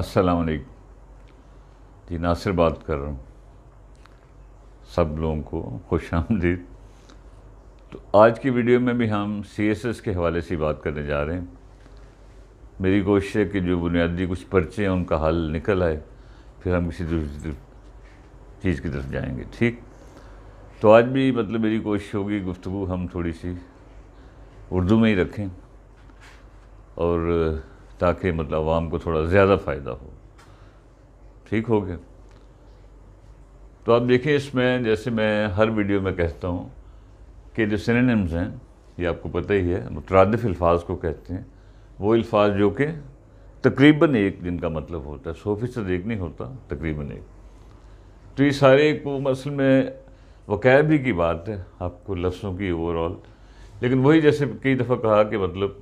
अस्सलाम वालेकुम जी नासिर बात कर रहा हूँ सब लोगों को खुश आमदीद तो आज की वीडियो में भी हम सी एस एस के हवाले से बात करने जा रहे हैं मेरी कोशिश है कि जो बुनियादी कुछ पर्चे हैं उनका हल निकल आए फिर हम किसी दूसरी चीज़ की तरफ जाएंगे ठीक तो आज भी मतलब मेरी कोशिश होगी गुफ्तु हम थोड़ी सी उर्दू में ही रखें और ताकि मतलब आवाम को थोड़ा ज़्यादा फ़ायदा हो ठीक हो गया तो आप देखिए इसमें जैसे मैं हर वीडियो में कहता हूँ कि जो सिनेम्स हैं ये आपको पता ही है मुतरदफ़ अल्फाज को कहते हैं वो अल्फाज जो कि तकरीबन एक दिन का मतलब होता है सौ फीसद एक नहीं होता तकरीबन एक तो ये सारे एक वो असल में वकैब ही की बात है आपको लफ्सों की ओवरऑल लेकिन वही जैसे कई दफ़ा कहा कि मतलब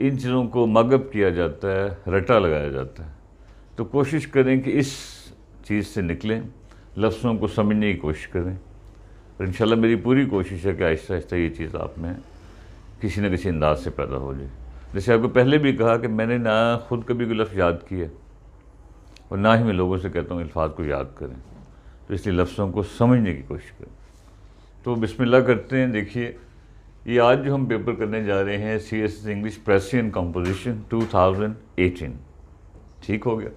इन चीज़ों को मगअप किया जाता है रटा लगाया जाता है तो कोशिश करें कि इस चीज़ से निकलें लफ्ज़ों को समझने की कोशिश करें और इन मेरी पूरी कोशिश है कि आहिस्ता आहिस्ता ये चीज़ आप में किसी न किसी अंदाज से पैदा हो जाए जैसे आपको पहले भी कहा कि मैंने ना खुद कभी कोई लफ्ज़ याद किया और ना ही मैं लोगों से कहता हूँ अल्फाज को याद करें तो इसलिए लफ्ज़ों को समझने की कोशिश करें तो बिस्मिल्लाह करते हैं देखिए ये आज जो हम पेपर करने जा रहे हैं C S S English precis composition 2018 ठीक हो गया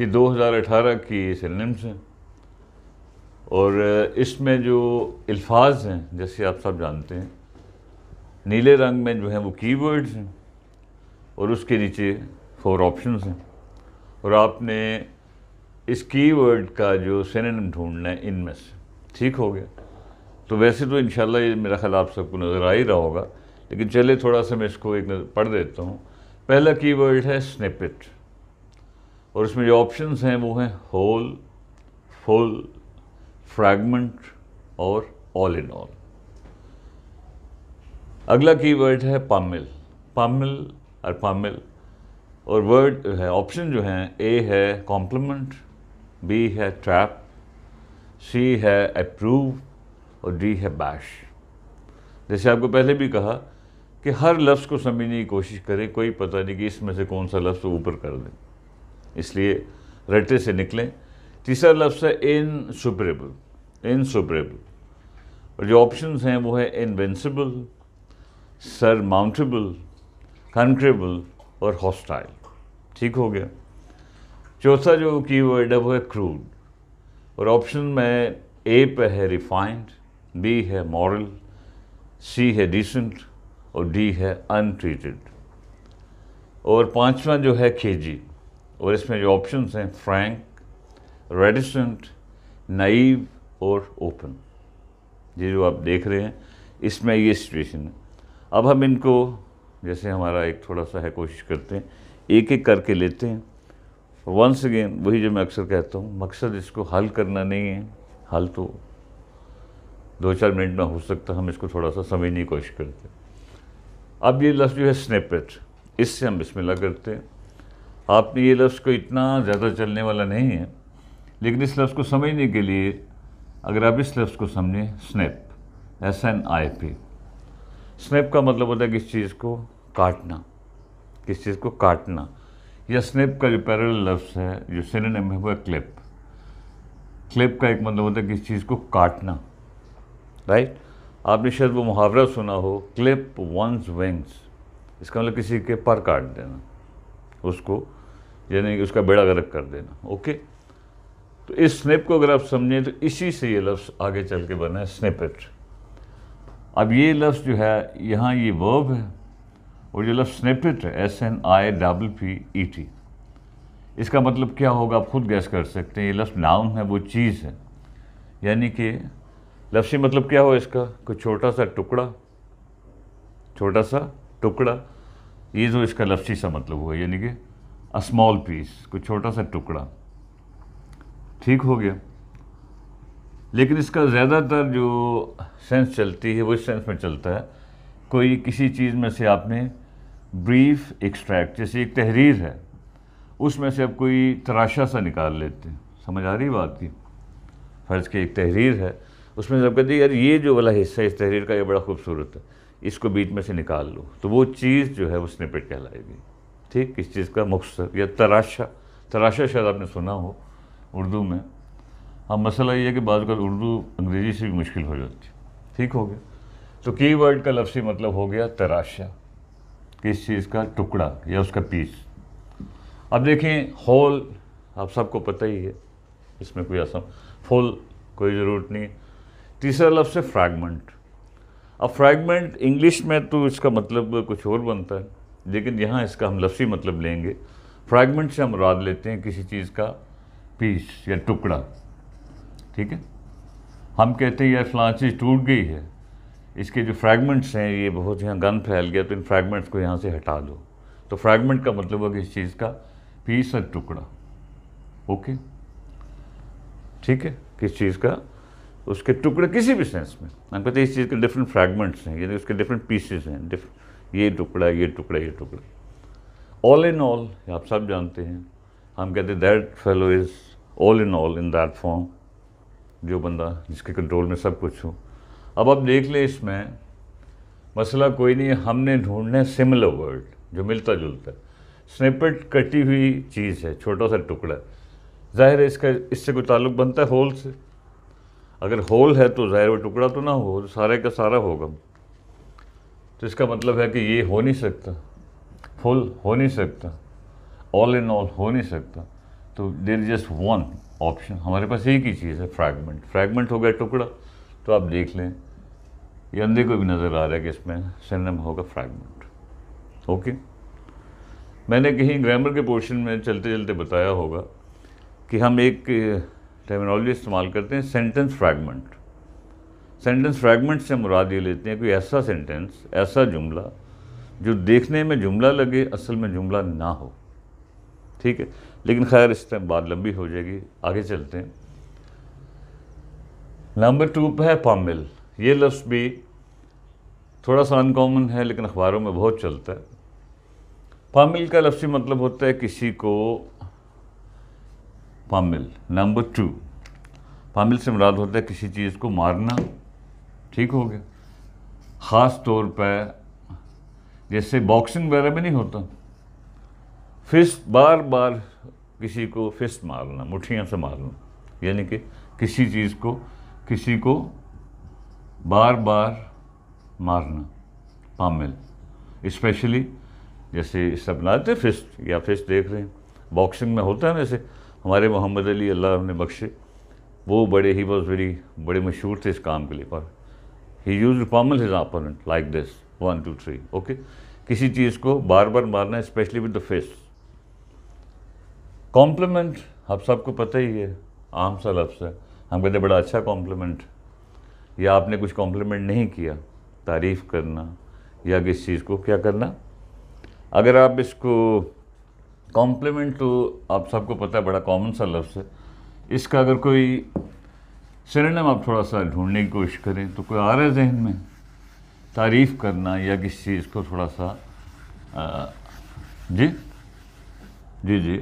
ये 2018 की सिलनम्स हैं और इसमें जो अल्फाज हैं जैसे आप सब जानते हैं नीले रंग में जो हैं वो कीवर्ड्स हैं और उसके नीचे फोर ऑप्शंस हैं और आपने इस कीवर्ड का जो सिनेम ढूंढना है इनमें से ठीक हो गया तो वैसे तो इन ये मेरा ख्याल आप सबको नज़र आ ही रहा होगा लेकिन चले थोड़ा सा मैं इसको एक पढ़ देता हूँ पहला कीवर्ड है स्निपिट और इसमें जो ऑप्शंस हैं वो हैं होल फुल फ्रैगमेंट और ऑल इन ऑल अगला कीवर्ड है पामिल पामिल और पामिल और वर्ड है ऑप्शन जो हैं ए है कॉम्प्लीमेंट बी है ट्रैप सी है अप्रूव और डी है बैश जैसे आपको पहले भी कहा कि हर लफ्ज़ को समझने की कोशिश करें कोई पता नहीं कि इसमें से कौन सा लफ्ज़ ऊपर कर दें इसलिए रटे से निकलें तीसरा लफ्ज़ है इन सुपरेबल इन सुपरेबल और जो ऑप्शन हैं वो है इनवेंसिबल सर माउंटेबल कंक्रेबल और हॉस्टाइल ठीक हो गया चौथा जो कीवर्ड है वो है क्रूड और ऑप्शन में ए पे है रिफाइंड बी है मॉरल सी है डिसेंट और डी है अनट्रीटेड और पांचवा जो है खेजी और इसमें जो ऑप्शंस हैं फ्रैंक रेडिसेंट नाइव और ओपन ये जो आप देख रहे हैं इसमें ये सिचुएशन है अब हम इनको जैसे हमारा एक थोड़ा सा है कोशिश करते हैं एक एक करके लेते हैं वंस अगेन वही जो मैं अक्सर कहता हूँ मकसद इसको हल करना नहीं है हल तो दो चार मिनट में हो सकता हम इसको थोड़ा सा समझने की कोशिश करते अब ये लफ्ज़ जो है स्नेपेट इससे हम बिस्मिल्लाह करते हैं आपने ये लफ्ज़ को इतना ज़्यादा चलने वाला नहीं है लेकिन इस लफ्ज़ को समझने के लिए अगर आप इस लफ्ज़ को समझें snap S N I P snap का मतलब होता है किस चीज़ को काटना किस चीज़ को काटना या स्नैप का जो पैरल लफ्ज़ है जो सिनेम है वो है क्लिप क्लिप का एक मतलब होता है किस चीज़ को काटना राइट आपने शायद वो मुहावरा सुना हो क्लिप वंस विंग्स इसका मतलब किसी के पर काट देना उसको यानी कि उसका बेड़ा गर्क कर देना ओके तो इस स्निप को अगर आप समझें तो इसी से ये लफ्ज़ आगे चल के बना है स्निपेट अब ये लफ्ज़ जो है यहाँ ये वर्ब है और ये लफ्ज़ स्निपेट है S N I double P E T इसका मतलब क्या होगा आप खुद गैस कर सकते हैं ये लफ्ज़ नाउन है वो चीज़ है यानी कि लफसी मतलब क्या हो इसका कोई छोटा सा टुकड़ा छोटा सा टुकड़ा ये जो इसका लफ्सी सा मतलब हुआ यानी कि अ स्मॉल पीस कोई छोटा सा टुकड़ा ठीक हो गया लेकिन इसका ज़्यादातर जो सेंस चलती है वो इस सेंस में चलता है कोई किसी चीज़ में से आपने ब्रीफ एक्सट्रैक्ट जैसे एक तहरीर है उसमें से आप कोई तराशा सा निकाल लेते हैं समझ आ रही बात की फ़र्ज़ की एक तहरीर है उसमें सब कहते यार ये जो वाला हिस्सा इस तहरीर का ये बड़ा खूबसूरत है इसको बीच में से निकाल लो तो वो चीज़ जो है वो स्निपेट कहलाएगी ठीक किस चीज़ का मुख्तर या तराशा तराशा शायद आपने सुना हो उर्दू में हाँ मसला ये है कि बाद उर्दू अंग्रेज़ी से भी मुश्किल हो जाती है ठीक हो गया तो की वर्ड का लफ्सी मतलब हो गया तराशा किस चीज़ का टुकड़ा या उसका पीस अब देखें होल आप सबको पता ही है इसमें कोई आसान फुल कोई ज़रूरत नहीं तीसरा लफ्ज़ है फ्रैगमेंट अब फ्रैगमेंट इंग्लिश में तो इसका मतलब कुछ और बनता है लेकिन यहाँ इसका हम लफ्सी मतलब लेंगे फ्रैगमेंट से हम राद लेते हैं किसी चीज़ का पीस या टुकड़ा ठीक है हम कहते हैं यार फलां चीज़ टूट गई है इसके जो फ्रैगमेंट्स हैं ये बहुत यहाँ गन फैल गया तो इन फ्रैगमेंट्स को यहाँ से हटा दो तो फ्रैगमेंट का मतलब होगा किसी चीज़ का पीस और टुकड़ा ओके ठीक है किस चीज़ का उसके टुकड़े किसी भी सेंस में हम कहते हैं इस चीज़ के डिफरेंट फ्रैगमेंट्स हैं यानी उसके डिफरेंट पीसेस हैं ये टुकड़ा ये टुकड़ा ये टुकड़ा ऑल इन ऑल आप सब जानते हैं हम कहते हैं that fellow is all in all in that form जो बंदा जिसके कंट्रोल में सब कुछ हो अब आप देख लें इसमें मसला कोई नहीं हमने ढूंढना है सिमिलर वर्ड जो मिलता जुलता है स्नेपेट कटी हुई चीज़ है छोटा सा टुकड़ा ज़ाहिर है इसका इससे कोई ताल्लुक बनता है होल से अगर होल है तो ज़ाहिर टुकड़ा तो ना हो सारे का सारा होगा तो इसका मतलब है कि ये हो नहीं सकता फुल हो नहीं सकता ऑल इन ऑल हो नहीं सकता तो there is just one option हमारे पास एक ही चीज़ है फ्रैगमेंट फ्रैगमेंट हो गया टुकड़ा तो आप देख लें ये अंधे को भी नज़र आ रहा है कि इसमें सिनेम होगा फ्रैगमेंट ओके मैंने कहीं ग्रामर के पोर्शन में चलते चलते बताया होगा कि हम एक टर्मिनोलॉजी इस्तेमाल करते हैं सेंटेंस फ्रैगमेंट सेंटेंस फ्रैगमेंट से मुराद ये लेते हैं कोई ऐसा सेंटेंस ऐसा जुमला जो देखने में जुमला लगे असल में जुमला ना हो ठीक है लेकिन खैर इस टाइम बात लंबी हो जाएगी आगे चलते हैं नंबर टू पर है पामिल ये लफ्ज़ भी थोड़ा सा अनकॉमन है लेकिन अखबारों में बहुत चलता है पामिल का लफ्ज़ी मतलब होता है किसी को पामिल नंबर टू पामिल से मुराद होता है किसी चीज़ को मारना ठीक हो गया ख़ास तौर पर जैसे बॉक्सिंग वगैरह में नहीं होता फिस्ट बार बार किसी को फिस्ट मारना मुठियाँ से मारना यानी कि किसी चीज़ को किसी को बार बार मारना पामिल स्पेशली जैसे सब नाते फिस्ट या फिस्ट देख रहे हैं बॉक्सिंग में होता है ना जैसे हमारे मोहम्मद अली अल्लाह ने बख्शे वो बड़े ही वॉज वेरी बड़े मशहूर थे इस काम के लिए पर ही use pummel his opponent like this one two three okay किसी चीज़ को बार बार मारना specially with the face compliment आप सबको पता ही है आम सा लफ्स है हम कहते बड़ा अच्छा कॉम्प्लीमेंट या आपने कुछ कॉम्प्लीमेंट नहीं किया तारीफ़ करना या किस चीज़ को क्या करना अगर आप इसको कॉम्प्लीमेंट तो आप सबको पता है बड़ा कॉमन सा लफ्ज़ है इसका अगर कोई सिनेम आप थोड़ा सा ढूंढने की कोशिश करें तो कोई आ रहा है जहन में तारीफ़ करना या किसी चीज़ को थोड़ा सा आ, जी जी जी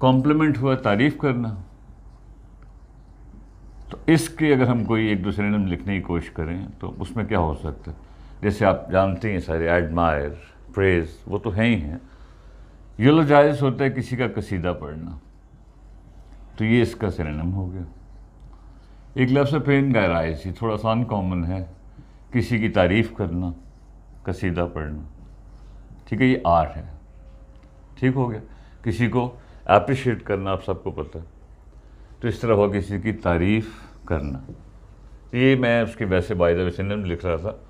कॉम्प्लीमेंट हुआ तारीफ़ करना तो इसके अगर हम कोई एक दूसरे नाम लिखने की कोशिश करें तो उसमें क्या हो सकता है जैसे आप जानते हैं सारे एडमायर प्रेज वो तो हैं ही हैं यूलोजाइज होता है किसी का कसीदा पढ़ना तो ये इसका सिनेम हो गया एक लफ्स पेन गहराइज ही थोड़ा सा अनकॉमन है किसी की तारीफ़ करना कसीदा पढ़ना ठीक है ये आर्ट है ठीक हो गया किसी को अप्रिशिएट करना आप सबको पता है तो इस तरह हो किसी की तारीफ़ करना ये मैं उसके वैसे बायदा सिनेम लिख रहा था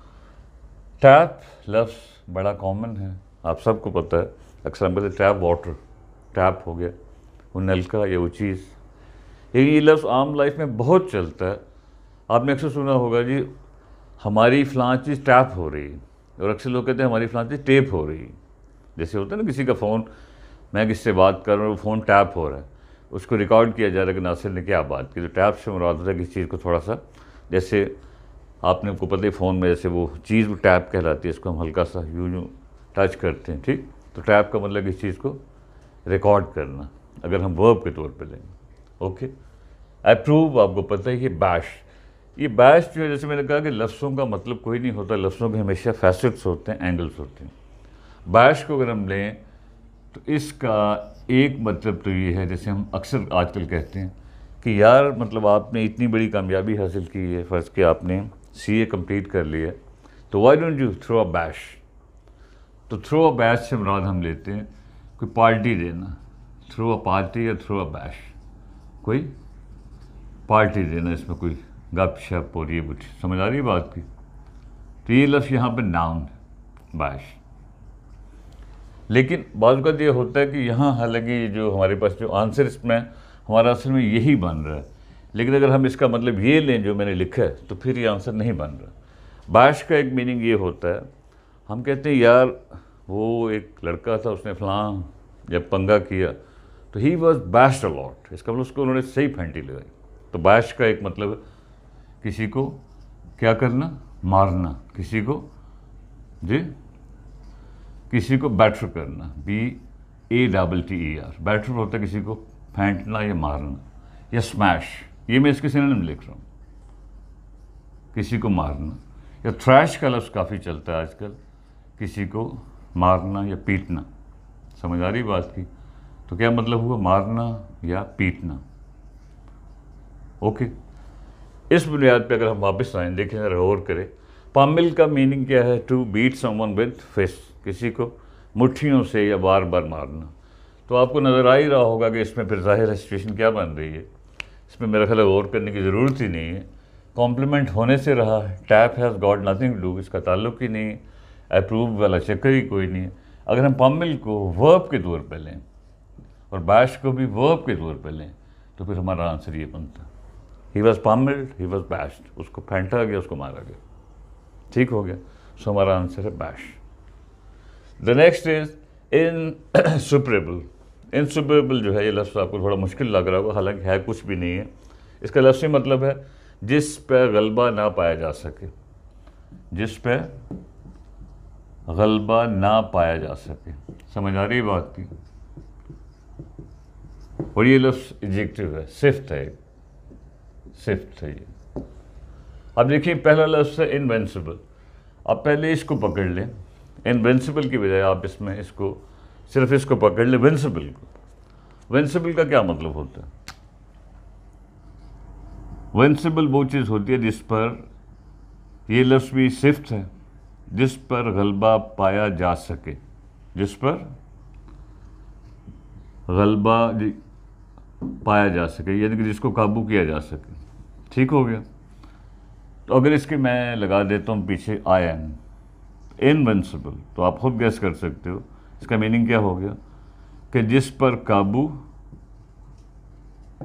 टैप लफ्स बड़ा कॉमन है आप सबको पता है अक्सर हम कहते टैप वाटर टैप हो गया वो नलका या वो चीज़ लेकिन ये लफ्ज़ आम लाइफ में बहुत चलता है आपने अक्सर सुना होगा जी हमारी फ़लाँ चीज़ टैप हो रही और अक्सर लोग कहते हैं हमारी फ़लाँ चीज़ टेप हो रही जैसे होता है ना किसी का फ़ोन मैं किससे बात कर रहा हूँ फ़ोन टैप हो रहा है उसको रिकॉर्ड किया जा रहा है कि नासिर ने क्या बात की तो टैप से मुराद होता है किसी चीज़ को थोड़ा सा जैसे आपने को पता ही फ़ोन में जैसे वो चीज़ टैप कहलाती है इसको हम हल्का सा यूँ यूँ टच करते हैं ठीक तो टैप का मतलब इस चीज़ को रिकॉर्ड करना अगर हम वर्ब के तौर पे लेंगे ओके अप्रूव आपको पता है कि बैश ये बैश जो है जैसे मैंने कहा कि लफ्सों का मतलब कोई नहीं होता लफ्सों के हमेशा फैसेट्स होते हैं एंगल्स होते हैं बैश को अगर हम लें तो इसका एक मतलब तो ये है जैसे हम अक्सर आजकल कहते हैं कि यार मतलब आपने इतनी बड़ी कामयाबी हासिल की है फ़र्ज़ कि आपने सी ए कम्प्लीट कर लिया तो why don't you throw a bash तो थ्रू अ बैश से मुराद हम लेते हैं कोई पार्टी देना थ्रू अ पार्टी या थ्रू अ बैश कोई पार्टी देना इसमें कोई गप शप और ये कुछ समझ आ रही है बात की तो ये लफ्ज़ यहाँ पर नाउन है बैश लेकिन बाद का ये होता है कि यहाँ हालांकि जो हमारे पास जो आंसर इसमें हमारा असल में यही बन रहा है लेकिन अगर हम इसका मतलब ये लें जो मैंने लिखा है तो फिर ये आंसर नहीं बन रहा बैश का एक मीनिंग ये होता है हम कहते हैं यार वो एक लड़का था उसने फलां जब पंगा किया तो ही वॉज बैस्ट अलॉट इसका मतलब उसको उन्होंने सही फेंटी लगाई तो बैश का एक मतलब किसी को क्या करना मारना किसी को जी किसी को बैटर करना B A double T E R batter होता है किसी को फेंटना या मारना या स्मैश ये मैं इसके सिनेम लिख रहा हूँ किसी को मारना या थ्रैश का लफ्ज़ काफ़ी चलता है आजकल किसी को मारना या पीटना समझ आ रही बात की तो क्या मतलब हुआ मारना या पीटना ओके इस बुनियाद पे अगर हम वापस आए देखें अगर गौर करें पामिल का मीनिंग क्या है to beat someone with fist किसी को मुट्ठियों से या बार बार मारना तो आपको नज़र आ ही रहा होगा कि इसमें फिर जाहिर है सिचुएशन क्या बन रही है इसमें मेरा ख्याल गौर करने की ज़रूरत ही नहीं है कॉम्प्लीमेंट होने से रहा है टैप has got nothing to do इसका ताल्लुक ही नहीं है अप्रूव वाला चक्कर ही कोई नहीं है अगर हम पम्मिल को वर्ब के तौर पर लें और बैश को भी वर्ब के तौर पर लें तो फिर हमारा आंसर ये बनता ही वॉज पम्मिल्ड ही वॉज बैश्ड उसको फेंटा गया उसको मारा गया ठीक हो गया सो हमारा आंसर है bash the next is insuperable insuperable जो है ये लफ्ज़ आपको थोड़ा मुश्किल लग रहा होगा हालांकि है कुछ भी नहीं है इसका लफ्ज़ ही मतलब है जिस पर गलबा ना पाया जा सके जिस पर गलबा ना पाया जा सके समझ आ रही बात की और ये लफ्स एडजेक्टिव है सिफ्ट है सिफ्ट है ये अब देखिए पहला लफ्स है इनवेंसिबल आप पहले इसको पकड़ लें इनवेंसिबल की बजाय आप इसमें इसको सिर्फ इसको पकड़ लें विंसिबल को विंसिबल का क्या मतलब होता है वेंसिबल वो चीज़ होती है जिस पर ये लफ्स भी सिफ्ट है जिस पर गलबा पाया जा सके जिस पर गलबा पाया जा सके यानी कि जिसको काबू किया जा सके ठीक हो गया तो अगर इसके मैं लगा देता हूँ पीछे आई एम इनवेंसिबल तो आप खुद गैस कर सकते हो इसका मीनिंग क्या हो गया कि जिस पर काबू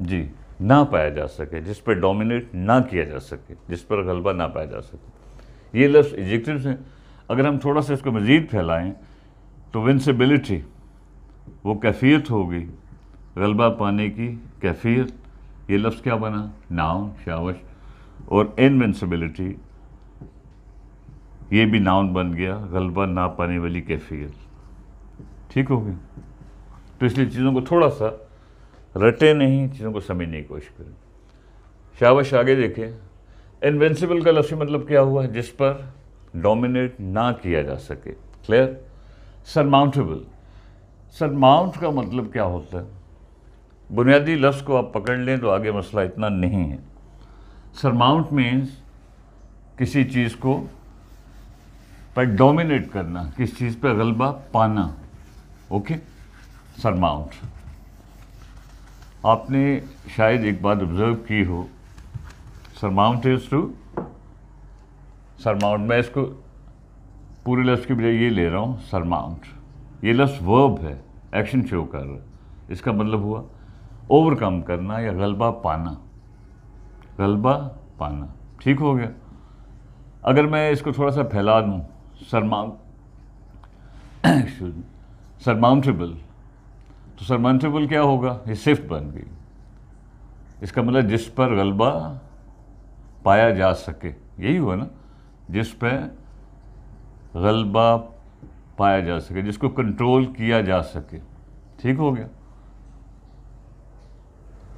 जी ना पाया जा सके जिस पर डोमिनेट ना किया जा सके जिस पर गलबा ना पाया जा सके ये लफ्स एडजेक्टिव्स हैं अगर हम थोड़ा सा इसको मज़ीद फैलाएँ तो विंसिबिलिटी वो कैफियत होगी गलबा पाने की कैफियत ये लफ्ज़ क्या बना नाउन शावश और इनविंसिबिलिटी ये भी नाउन बन गया गलबा ना पाने वाली कैफियत ठीक हो गया तो इसलिए चीज़ों को थोड़ा सा रटे नहीं चीज़ों को समझने की कोशिश करें शाबाश आगे देखें इन्वेंसिबल का लफ्ज़ मतलब क्या हुआ है जिस पर डोमिनेट ना किया जा सके क्लियर सरमाउंटेबल सरमाउंट का मतलब क्या होता है बुनियादी लफ्ज़ को आप पकड़ लें तो आगे मसला इतना नहीं है सरमाउंट मीन्स किसी चीज़ को पर डोमिनेट करना किस चीज़ पर गलबा पाना ओके सरमाउंट आपने शायद एक बात ऑब्ज़र्व की हो सरमाउंट इज टू सरमाउंट मैं इसको पूरी लफ्स की बजाय ये ले रहा हूँ सरमाउंट ये लफ्स वर्ब है एक्शन शो कर रहा है इसका मतलब हुआ ओवरकम करना या गलबा पाना गलबा पाना ठीक हो गया अगर मैं इसको थोड़ा सा फैला दूँ सरमाउंट सरमाउंटेबल तो सरमाउंटेबल क्या होगा ये सिफ्ट बन गई इसका मतलब जिस पर गलबा पाया जा सके यही हुआ ना जिस पे गलबा पाया जा सके जिसको कंट्रोल किया जा सके ठीक हो गया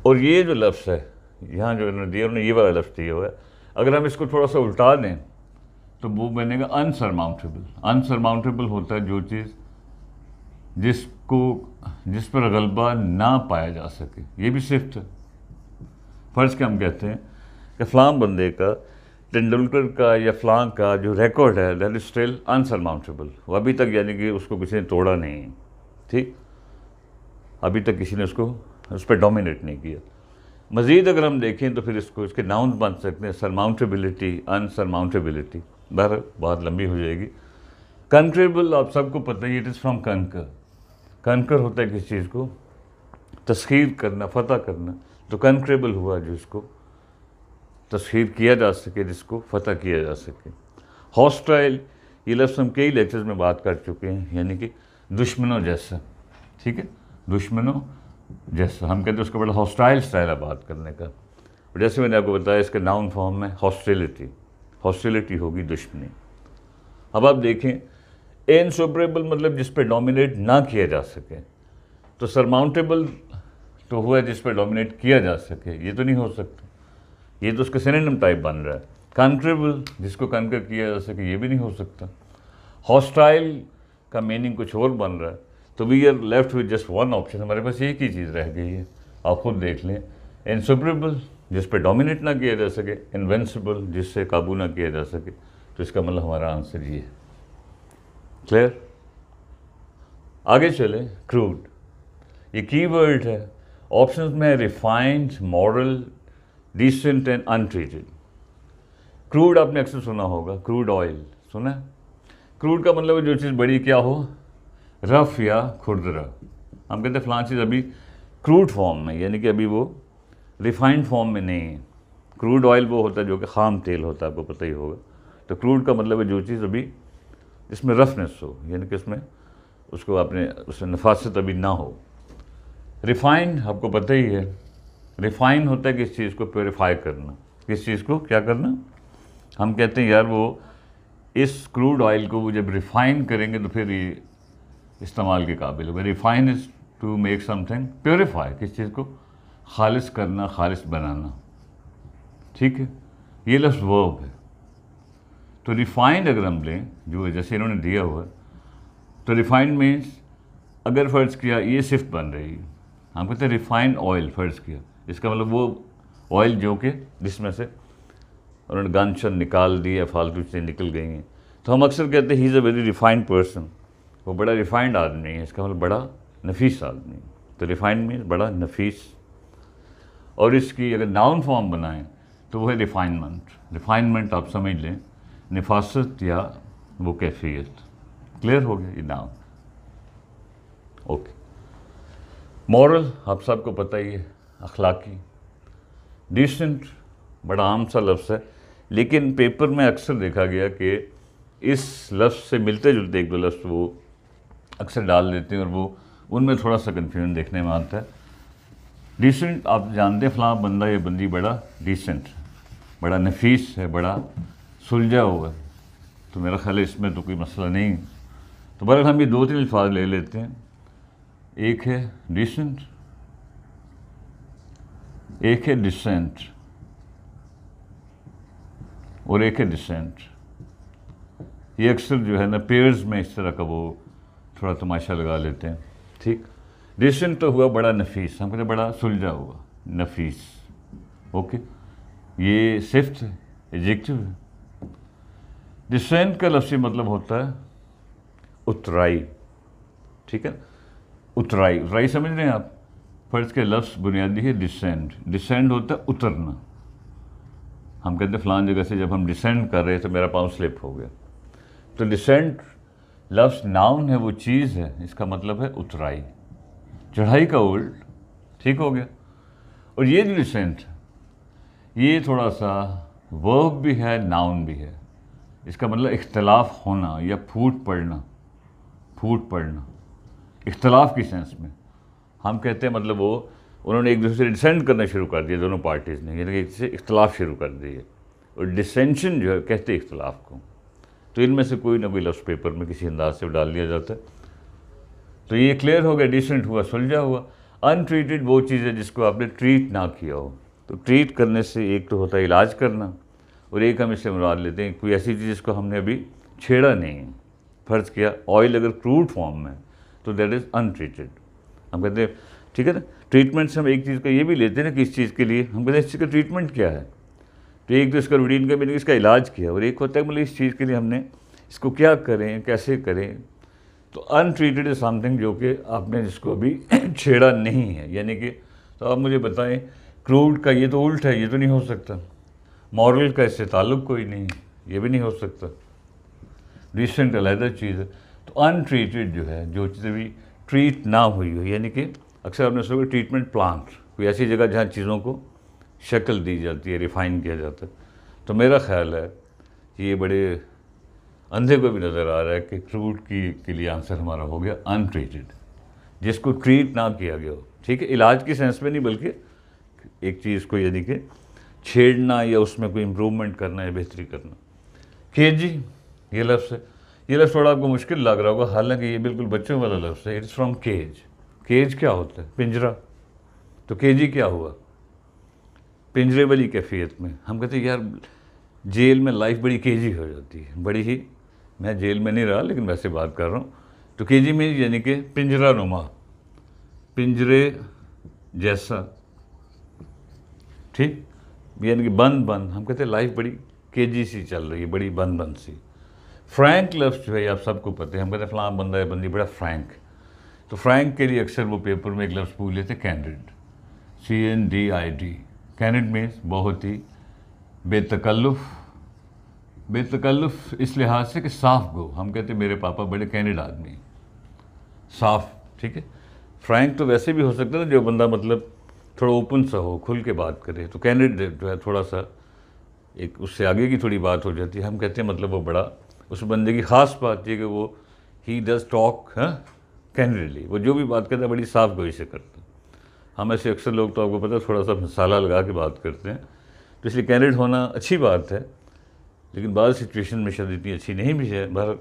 और ये जो लफ्स है यहाँ जो इन्होंने दिया उन्होंने ये वाला लफ्स दिया हुआ है अगर हम इसको थोड़ा सा उल्टा दें तो वो बनेगा अनसरमाउंटेबल अनसरमाउंटेबल होता है जो चीज़ जिसको जिस पर गलबा ना पाया जा सके ये भी सिर्फ है फ़र्ज़ के हम कहते हैं कि फ़लाँ बंदे का तेंदुलकर का या फ़लाँ का जो रिकॉर्ड है दैट इज़ स्टिल अनसरमाउंटेबल वो अभी तक यानी कि उसको किसी ने तोड़ा नहीं ठीक अभी तक किसी ने उसको उस पर डोमिनेट नहीं किया मज़ीद अगर हम देखें तो फिर इसको इसके नाउन बन सकते हैं सरमाउंटेबिलिटी अनसरमाउंटेबिलिटी बहर बहुत लंबी हो जाएगी कंकरेबल आप सबको पता है इट इज़ फ्रॉम कंकर कंकर होता है किसी चीज़ को तस्खीर करना फतह करना तो कंकरेबल हुआ जो इसको तस्खीर किया जा सके जिसको फतह किया जा सके हॉस्टाइल ये लफ्स हम कई लेक्चर्स में बात कर चुके हैं यानी कि दुश्मनों जैसा ठीक है दुश्मनों जैसा हम कहते हैं उसका बड़ा हॉस्टाइल स्टाइल है बात करने का जैसे मैंने आपको बताया इसके नाउन फॉर्म में हॉस्टेलिटी हॉस्टेलिटी होगी दुश्मनी अब आप देखें इनसुपरेबल मतलब जिस पर डोमिनेट ना किया जा सके तो सरमाउंटेबल तो हुआ जिस पर डोमिनेट किया जा सके ये तो नहीं हो सकता ये तो उसका सिनेम टाइप बन रहा है कंक्रेबल जिसको कंकर किया जा सके ये भी नहीं हो सकता हॉस्टाइल का मीनिंग कुछ और बन रहा है तो we are left with just one option हमारे पास एक ही चीज़ रह गई है आप खुद देख लें इंसुपरेबल जिस पर डोमिनेट ना किया जा सके इन्वेंसिबल जिससे काबू ना किया जा सके तो इसका मतलब हमारा आंसर ये है क्लियर आगे चले क्रूड ये की वर्ड है ऑप्शन में refined model decent and untreated crude आपने अक्सर सुना होगा क्रूड ऑयल सुना क्रूड का मतलब जो चीज़ बड़ी क्या हो रफ या खुरदरा हम कहते हैं फलां चीज़ अभी क्रूड फॉर्म में यानी कि अभी वो रिफाइंड फॉर्म में नहीं है क्रूड ऑयल वो होता है जो कि खाम तेल होता है आपको पता ही होगा तो क्रूड का मतलब है जो चीज़ अभी इसमें रफनेस हो यानी कि इसमें उसको आपने उसमें नफासत अभी ना हो रिफाइंड आपको पता ही है रिफाइन होता है किस चीज़ को प्योरीफाई करना किस चीज़ को क्या करना हम कहते हैं यार वो इस क्रूड ऑयल को वो जब रिफाइन करेंगे तो फिर ये इस्तेमाल के काबिल होगा refine is to make something purify किस चीज़ को खालिश करना खालिश बनाना ठीक है ये लफ्ज़ वर्ब है तो रिफाइंड अगर हम लें जो जैसे इन्होंने दिया हुआ तो रिफाइंड मीन्स अगर फ़र्ज़ किया ये सिर्फ बन रही है हम कहते हैं रिफाइंड ऑयल फ़र्ज़ किया इसका मतलब वो ऑयल जो के जिसमें से उन्होंने गांछन निकाल दी या फालतू चीज़ें निकल गई हैं तो हम अक्सर कहते हैं he is a very refined person वो बड़ा रिफाइंड आदमी है इसका मतलब बड़ा नफीस आदमी तो रिफाइंड मीन बड़ा नफीस और इसकी अगर नाउन फॉर्म बनाएं तो वो है रिफाइनमेंट रिफाइनमेंट आप समझ लें नफासत या वो कैफियत क्लियर हो गया ये नाउन ओके मॉरल आप सबको पता ही है अखलाकी डिसेंट बड़ा आम सा लफ्ज़ है लेकिन पेपर में अक्सर देखा गया कि इस लफ्ज़ से मिलते जुलते एक दो लफ्ज़ वो अक्सर डाल देते हैं और वो उनमें थोड़ा सा कन्फ्यूजन देखने में आता है डिसेंट आप जानते हैं फला बंदा या बंदी बड़ा डिसेंट बड़ा नफीस है बड़ा सुलझा हुआ है तो मेरा ख्याल है इसमें तो कोई मसला नहीं तो बहरहाल हम ये दो तीन अल्फाज ले लेते हैं एक है डिसेंट एक है डिसेंट और एक है डिसेंट ये अक्सर जो है ना पेयर्स में इस तरह का वो थोड़ा तमाशा लगा लेते हैं ठीक डिसेंट तो हुआ बड़ा नफीस हम कहते तो बड़ा सुलझा हुआ नफीस ओके ये सिफ्ट है एजेक्टिव है डिसेंट का लफ्सी मतलब होता है उतराई ठीक है उतराई उतराई समझ रहे हैं आप फर्ज के लफ्स बुनियादी है डिसेंड डिसेंड होता है उतरना हम कहते हैं फ़लान जगह से जब हम डिसेंड कर रहे हैं तो मेरा पाँव स्लिप हो गया तो डिसेंड लफ्स नाउन है वो चीज़ है इसका मतलब है उतराई चढ़ाई का उल्ट ठीक हो गया और ये जो डिसेंट ये थोड़ा सा वर्ब भी है नाउन भी है इसका मतलब इख्तलाफ होना या फूट पड़ना फूट पड़ना इख्तलाफ की सेंस में हम कहते हैं मतलब वो उन्होंने एक दूसरे डिसेंड करना शुरू कर दिया दोनों पार्टीज़ ने यानी कि इख्तलाफ शुरू कर दिए और डिसेंशन जो है कहते इख्तलाफ को तो इनमें से कोई ना कोई लफ्स पेपर में किसी अंदाज से डाल दिया जाता है तो ये क्लियर हो गया डिसेंट हुआ सुलझा हुआ अनट्रीटेड वो चीज़ है जिसको आपने ट्रीट ना किया हो तो ट्रीट करने से एक तो होता है इलाज करना और एक हम इससे मुराद लेते हैं कोई ऐसी चीज़ जिसको हमने अभी छेड़ा नहीं है फ़र्ज़ किया ऑयल अगर क्रूड फॉर्म में तो दैट इज़ अनट्रीटेड हम कहते हैं ठीक है ना ट्रीटमेंट से हम एक चीज़ का ये भी लेते हैं ना किस चीज़ के लिए हम कहते हैं इस चीज़ का ट्रीटमेंट क्या है तो एक तो इसका रूटीन का मैंने इसका इलाज किया और एक होता है मतलब इस चीज़ के लिए हमने इसको क्या करें कैसे करें तो अनट्रीटेड इज समथिंग जो कि आपने जिसको अभी छेड़ा नहीं है यानी कि तो आप मुझे बताएं क्रूड का ये तो उल्ट है ये तो नहीं हो सकता मॉरल का इससे ताल्लुक कोई नहीं ये भी नहीं हो सकता रिसेंट अलहदा चीज़ है तो अनट्रीटेड जो है जो चीज़ अभी ट्रीट ना हुई हो यानी कि अक्सर आपने सुना ट्रीटमेंट प्लांट कोई ऐसी जगह जहाँ चीज़ों को शक्ल दी जाती है रिफाइन किया जाता है तो मेरा ख्याल है कि ये बड़े अंधे को भी नज़र आ रहा है कि क्रूड की के लिए आंसर हमारा हो गया अनट्रीटेड जिसको ट्रीट ना किया गया हो ठीक है इलाज की सेंस में नहीं बल्कि एक चीज़ को यानी कि छेड़ना या उसमें कोई इम्प्रूवमेंट करना या बेहतरी करना खेत जी ये लफ्स है ये लफ्ज़ थोड़ा आपको मुश्किल लग रहा होगा हालांकि ये बिल्कुल बच्चों वाला लफ्ज़ है इट्स फ्रॉम केज केज क्या होता है पिंजरा तो केजी क्या हुआ पिंजरे वाली कैफियत में हम कहते हैं यार जेल में लाइफ बड़ी केजी हो जाती है बड़ी ही मैं जेल में नहीं रहा लेकिन वैसे बात कर रहा हूँ तो के जी में यानी कि पिंजरा नुमा पिंजरे जैसा ठीक यानी कि बंद बंद हम कहते हैं लाइफ बड़ी केजी सी चल रही है बड़ी बंद बंद सी फ्रैंक लफ्ज़ जो है आप सबको पता है हम कहते हैं फलाम बंदा है बंदी बड़ा फ्रैंक तो फ्रैंक के लिए अक्सर वो पेपर में एक लफ्ज़ पूछ लेते candid C N D I D candid means बहुत ही बेतकल्लुफ़ बेतकल्लुफ़ इस लिहाज से कि साफ गो हम कहते मेरे पापा बड़े कैंडिड आदमी साफ ठीक है फ्रैंक तो वैसे भी हो सकता है जो बंदा मतलब थोड़ा ओपन सा हो खुल के बात करे तो कैंडिड जो है थोड़ा सा एक उससे आगे की थोड़ी बात हो जाती है हम कहते हैं मतलब वो बड़ा उस बंदे की ख़ास बात यह कि वो ही डज टॉक कैनरली वो जो भी बात करता है बड़ी साफ गोई से करता है हम ऐसे अक्सर लोग तो आपको पता है थोड़ा सा मसाला लगा के बात करते हैं तो इसलिए कैंडिडेट होना अच्छी बात है लेकिन बाद सिचुएशन में शायद इतनी अच्छी नहीं भी है भर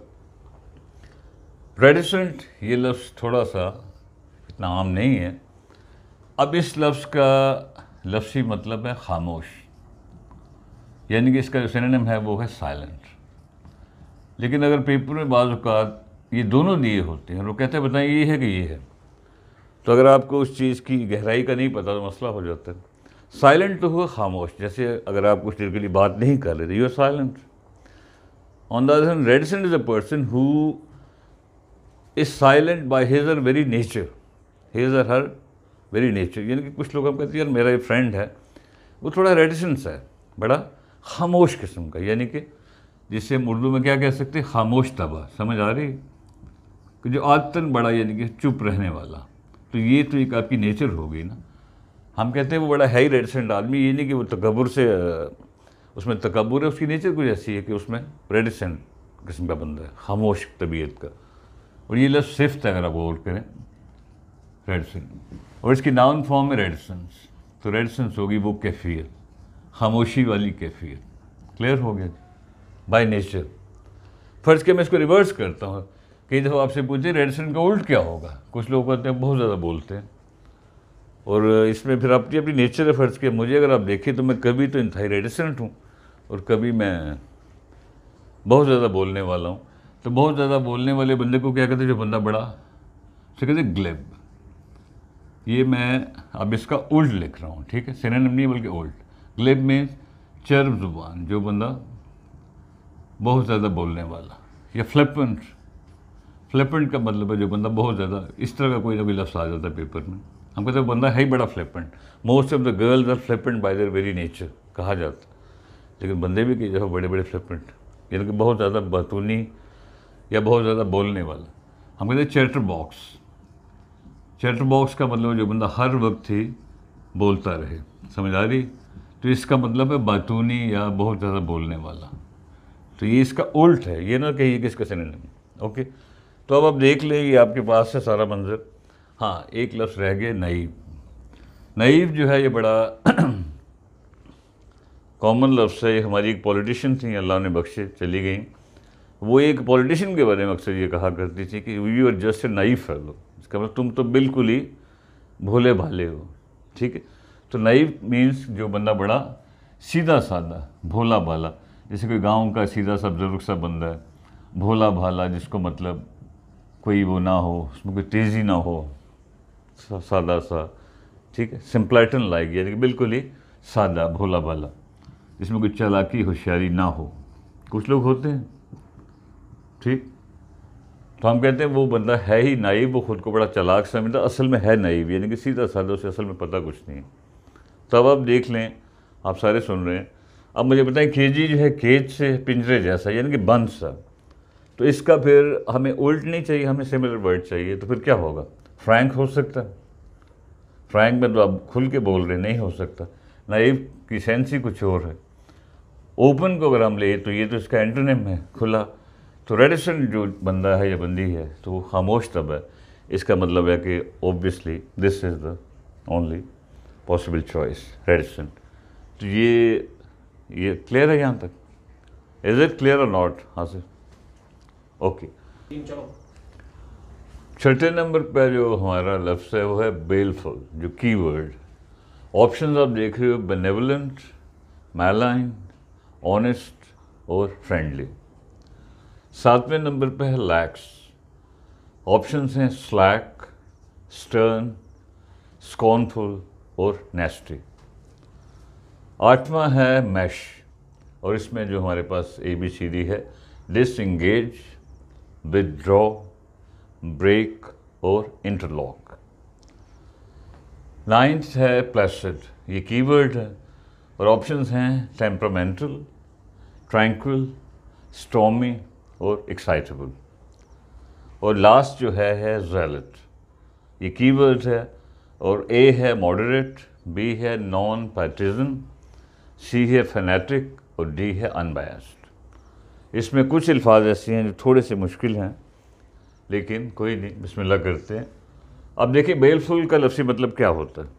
रेडिसेंट ये लफ्ज़ थोड़ा सा इतना आम नहीं है अब इस लफ्ज़ का लफ्सी मतलब है खामोश यानी कि इसका जो सिनेम है वो है साइलेंट लेकिन अगर पेपर में बाज़ात ये दोनों दिए होते हैं लोग कहते हैं बताएं ये है कि ये है तो अगर आपको उस चीज़ की गहराई का नहीं पता तो मसला हो जाता है साइलेंट तो हुआ खामोश जैसे अगर आप कुछ देर के लिए बात नहीं कर रहे थे you are silent on the other reticent is a person who is silent by his or very nature his or her very nature यानी कि कुछ लोग हम कहते हैं यार मेरा ये फ्रेंड है वो थोड़ा रेडिसंस है बड़ा खामोश किस्म का यानी कि जिसे हम उर्दू में क्या कह सकते हैं खामोश तबा समझ आ रही कि जो आदतन बड़ा यानी कि चुप रहने वाला तो ये तो एक आपकी नेचर हो गई ना हम कहते हैं वो बड़ा हैई रेडिसेंट आदमी ये नहीं कि वो तकबर से उसमें तकबर है उसकी नेचर कुछ ऐसी है कि उसमें रेडिसेंट किस्म का बंदा है खामोश तबीयत का और ये लफ्ज़ सिफ्त है अगर आप गौर करें रेडिसन और इसकी नाउन फॉर्म है रेडसन्स तो रेडसन्स होगी वो कैफियत खामोशी वाली कैफियत क्लियर हो गया बाय नेचर फर्ज के मैं इसको रिवर्स करता हूँ कई दफ़ा आपसे पूछे रेडिसन का उल्ट क्या होगा कुछ लोग कहते हैं बहुत ज़्यादा बोलते हैं और इसमें फिर अपनी अपनी नेचर है फर्ज के मुझे अगर आप देखें तो मैं कभी तो इंथाई रेडिसेंट हूँ और कभी मैं बहुत ज़्यादा बोलने वाला हूँ तो बहुत ज़्यादा बोलने वाले बंदे को क्या कहते हैं जो बंदा बड़ा उसे कहते ग्लेब ये मैं अब इसका उल्ट लिख रहा हूँ ठीक है सिनेम नहीं बल्कि उल्ट ग्लेब में चर्ब जुबान जो बंदा बहुत ज़्यादा बोलने वाला या फ्लिपेंट फ्लिपेंट का मतलब है जो बंदा बहुत ज़्यादा इस तरह का कोई ना कोई लफ्स आ जाता है पेपर में हम कहते हैं बंदा है ही बड़ा flippant most of the girls are flippant by their very nature कहा जाता लेकिन बंदे भी कई जगह बड़े बड़े फ्लिपेंट यानी कि बहुत ज़्यादा बतूनी या बहुत ज़्यादा बोलने वाला हम कहते हैं चैटर बॉक्स चैटर बॉक्स का मतलब जो बंदा हर वक्त ही बोलता रहे समझ आ रही तो इसका मतलब है बातूनी या बहुत ज़्यादा बोलने वाला तो ये इसका उल्ट है ये ना कहिए कि इसका सिनेम ओके तो अब आप देख लें ये आपके पास है सारा मंजर हाँ एक लफ्स रह गए नईब नईब जो है ये बड़ा कॉमन लफ्स है हमारी एक पॉलिटिशियन थी अल्लाह ने बख्शे चली गई वो एक पॉलिटिशियन के बारे में अक्सर ये कहा करती थी कि you are just a knife लो इसका मतलब तुम तो बिल्कुल ही भोले भाले हो ठीक है तो नाइफ मीन्स जो बंदा बड़ा सीधा साधा भोला भाला जैसे कोई गांव का सीधा सा बुजुर्ग सा बंदा है भोला भाला जिसको मतलब कोई वो ना हो उसमें कोई तेज़ी ना हो सादा सा ठीक है सिंप्लाइटन लाएगी यानी कि बिल्कुल ही सादा भोला भाला जिसमें कोई चालाकी होशियारी ना हो कुछ लोग होते हैं ठीक तो हम कहते हैं वो बंदा है ही नाइब वो खुद को बड़ा चलाक समझता असल में है भी यानी कि सीधा साधा उसे असल में पता कुछ नहीं तब आप देख लें आप सारे सुन रहे हैं अब मुझे बताएं खेजी जो है खेत से पिंजरे जैसा यानी कि बंद सा तो इसका फिर हमें उल्ट नहीं चाहिए हमें सिमिलर वर्ड चाहिए तो फिर क्या होगा फ्रैंक हो सकता है फ्रैंक में तो आप खुल के बोल रहे नहीं हो सकता नाइव की सेंस ही कुछ और है ओपन को अगर हम ले तो ये तो इसका एंटोनिम है खुला तो रेडिसन जो बंदा है या बंदी है तो वो खामोश तब है इसका मतलब है कि obviously this is the only possible choice reticent तो ये ये क्लियर है यहाँ तक इज इट क्लियर और नॉट हाँ सर ओके छठे नंबर पर जो हमारा लफ्स है वो है बेलफुल जो कीवर्ड ऑप्शंस आप देख रहे हो बेनेवलेंट मैलाइन ऑनेस्ट और फ्रेंडली सातवें नंबर पे है लैक्स ऑप्शंस हैं स्लैक स्टर्न स्कॉनफुल और नेस्टी आठवां है मैश और इसमें जो हमारे पास ए बी सी डी है डिसंगेज विदड्रॉ ब्रेक और इंटरलॉक नाइन्थ है प्लेसड ये कीवर्ड है और ऑप्शंस हैं टेम्परामेंटल ट्रैंक्ल स्टॉमी और एक्साइटेबल और लास्ट जो है है जैलट ये कीवर्ड है और ए है मॉडरेट बी है नॉन पैटिजन सी है फनेटिक और डी है अनबायस्ड इसमें कुछ अल्फाज ऐसे हैं जो थोड़े से मुश्किल हैं लेकिन कोई नहीं बिस्मिल्लाह करते हैं अब देखिए बेलफुल का लफ्सी मतलब क्या होता है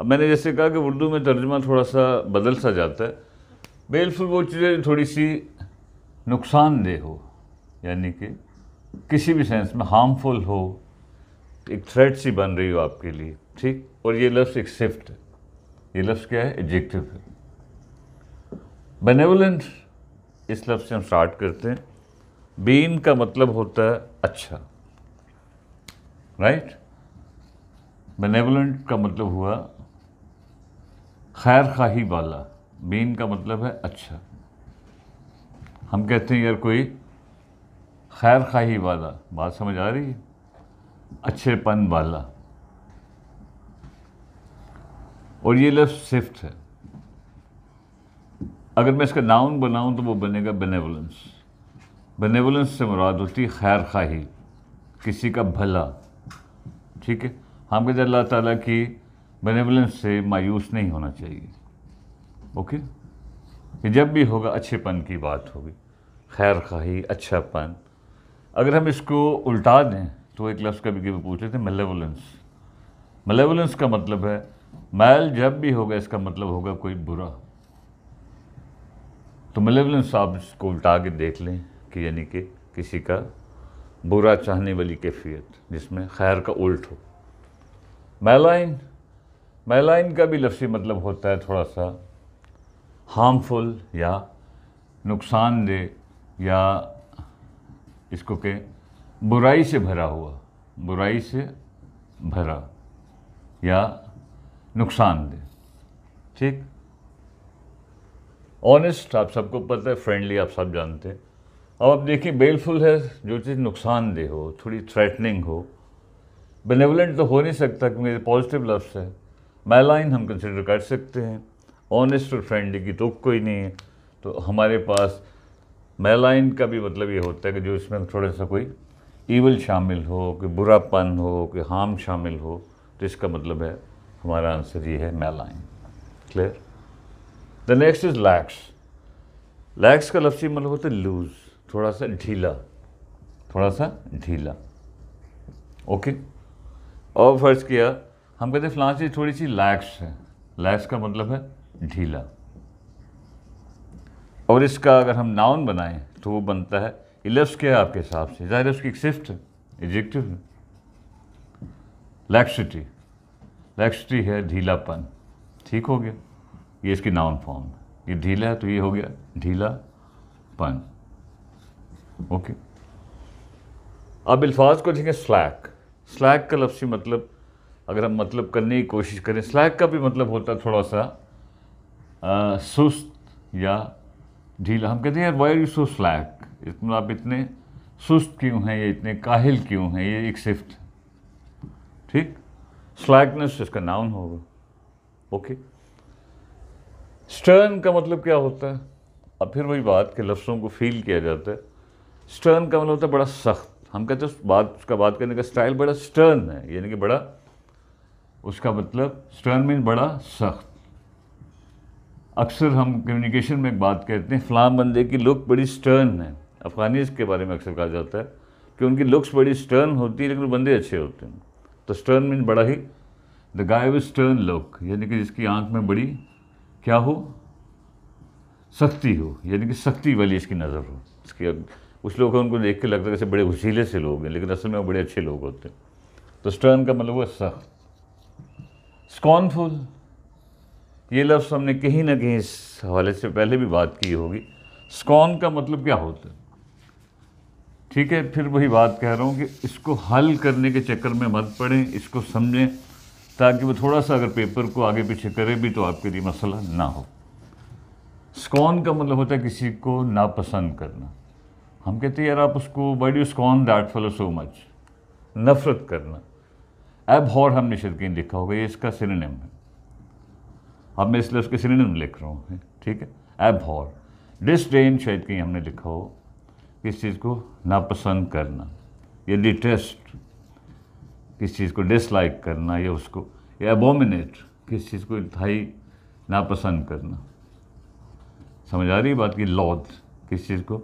अब मैंने जैसे कहा कि उर्दू में तर्जमा थोड़ा सा बदल सा जाता है बेलफुल वो चीज़ें थोड़ी सी नुकसानदेह हो यानी कि किसी भी सेंस में हार्मफुल हो एक थ्रेट सी बन रही हो आपके लिए ठीक और ये लफ्ज़ एक शिफ्ट है ये लफ्ज़ क्या है एडजेक्टिव है बेनेवलेंस इस लफ्ज़ से हम स्टार्ट करते हैं बीन का मतलब होता है अच्छा राइट बेनेवलेंट का मतलब हुआ खैर खाही वाला बीन का मतलब है अच्छा हम कहते हैं यार कोई खैर खाही वाला बात समझ आ रही है अच्छेपन वाला और ये लफ्ज सिफ्ट है अगर मैं इसका नाउन बनाऊं तो वो बनेगा बेनेवलेंस बेनेवलेंस से मुराद होती है खैर खाही किसी का भला ठीक है हम कहते अल्लाह ताला की बेनेवलेंस से मायूस नहीं होना चाहिए ओके कि जब भी होगा अच्छेपन की बात होगी खैर खाही अच्छापन अगर हम इसको उल्टा दें तो एक लफ्ज़ कभी कभी पूछ लेते हैं मलेवलेंस मलेवलेंस का मतलब है मैल जब भी होगा इसका मतलब होगा कोई बुरा तो मलेवलन साहब को उल्टा के देख लें कि यानी कि किसी का बुरा चाहने वाली कैफियत जिसमें खैर का उल्ट हो मैलाइन मैलाइन का भी लफ्सी मतलब होता है थोड़ा सा हार्मफुल या नुकसानदेह या इसको के बुराई से भरा हुआ बुराई से भरा या दे ठीक ऑनेस्ट आप सबको पता है फ्रेंडली आप सब जानते हैं अब आप देखिए बेलफुल है जो चीज़ नुकसानदेह हो थोड़ी थ्रेटनिंग हो बेनेवलेंट तो हो नहीं सकता क्योंकि मेरे पॉजिटिव लफ्स है मैलाइन हम कंसिडर कर सकते हैं ऑनेस्ट और फ्रेंडली की तो कोई नहीं है तो हमारे पास मैलाइन का भी मतलब ये होता है कि जो इसमें थोड़ा सा कोई ईवल शामिल हो कोई बुरापन हो कोई हार्म शामिल हो तो इसका मतलब है हमारा आंसर ये है malign clear the next is lax lax का लफ्जी मतलब होता है लूज थोड़ा सा ढीला थोड़ा सा ढीला ओके और फर्ज किया हम कहते हैं फलां चीज़ थोड़ी सी लैक्स है लैक्स का मतलब है ढीला और इसका अगर हम नाउन बनाएं तो वो बनता है लफ्स क्या है आपके हिसाब से ज़ाहिर उसकी एक सिफ्ट है एजेक्टिव है लैक्सिटी लैक्सिटी है ढीलापन ठीक हो गया ये इसकी नाउन फॉर्म ये ढीला है तो ये हो गया ढीलापन ओके अब अल्फाज को देखें स्लैक स्लैक का लफ्सी मतलब अगर हम मतलब करने की कोशिश करें स्लैक का भी मतलब होता है थोड़ा सा आ, सुस्त या ढीला हम कहते हैं why are why you so slack इसमें आप इतने सुस्त क्यों हैं ये इतने काहिल क्यों हैं ये एक सिफ्ट ठीक स्लैकनेस इसका नाउन होगा ओके स्टर्न का मतलब क्या होता है अब फिर वही बात के लफ्ज़ों को फील किया जाता है स्टर्न का मतलब होता है बड़ा सख्त हम कहते हैं बात उसका बात करने का स्टाइल बड़ा स्टर्न है यानी कि बड़ा उसका मतलब स्टर्न मीन बड़ा सख्त अक्सर हम कम्युनिकेशन में एक बात कहते हैं फ़लाम बंदे की लुक बड़ी स्टर्न है अफगानिज के बारे में अक्सर कहा जाता है कि उनकी लुक्स बड़ी स्टर्न होती है लेकिन वो बंदे अच्छे होते हैं तो स्टर्न मीन बड़ा ही the guy with stern look यानी कि जिसकी आंख में बड़ी क्या हो सख्ती हो यानी कि सख्ती वाली इसकी नज़र हो इसकी कुछ लोग उनको देख के लगता है जैसे बड़े उसीले से लोग हैं लेकिन असल में वो बड़े अच्छे लोग होते हैं तो स्टर्न का मतलब वो सख्त स्कॉनफुल ये लफ्ज़ हमने कहीं ना कहीं इस हवाले से पहले भी बात की होगी स्कॉन का मतलब क्या होता है ठीक है फिर वही बात कह रहा हूँ कि इसको हल करने के चक्कर में मत पड़ें इसको समझें ताकि वो थोड़ा सा अगर पेपर को आगे पीछे करे भी तो आपके लिए मसला ना हो स्कॉन का मतलब होता है किसी को नापसंद करना हम कहते हैं यार आप उसको why do scorn that fellow so much नफ़रत करना ऐब हॉर हमने शर्किन लिखा होगा ये इसका सिनेम है अब मैं इसलिए उसके सिनेम लिख रहा हूँ ठीक है ऐब हॉर डिस्ट्रेन शायद कहीं हमने लिखा हो किस चीज़ को नापसंद करना या डिटेस्ट किस चीज़ को डिसलाइक करना या उसको या एबोमिनेट किस चीज़ को इंतहाई नापसंद करना समझ आ रही बात की लॉद किस चीज़ को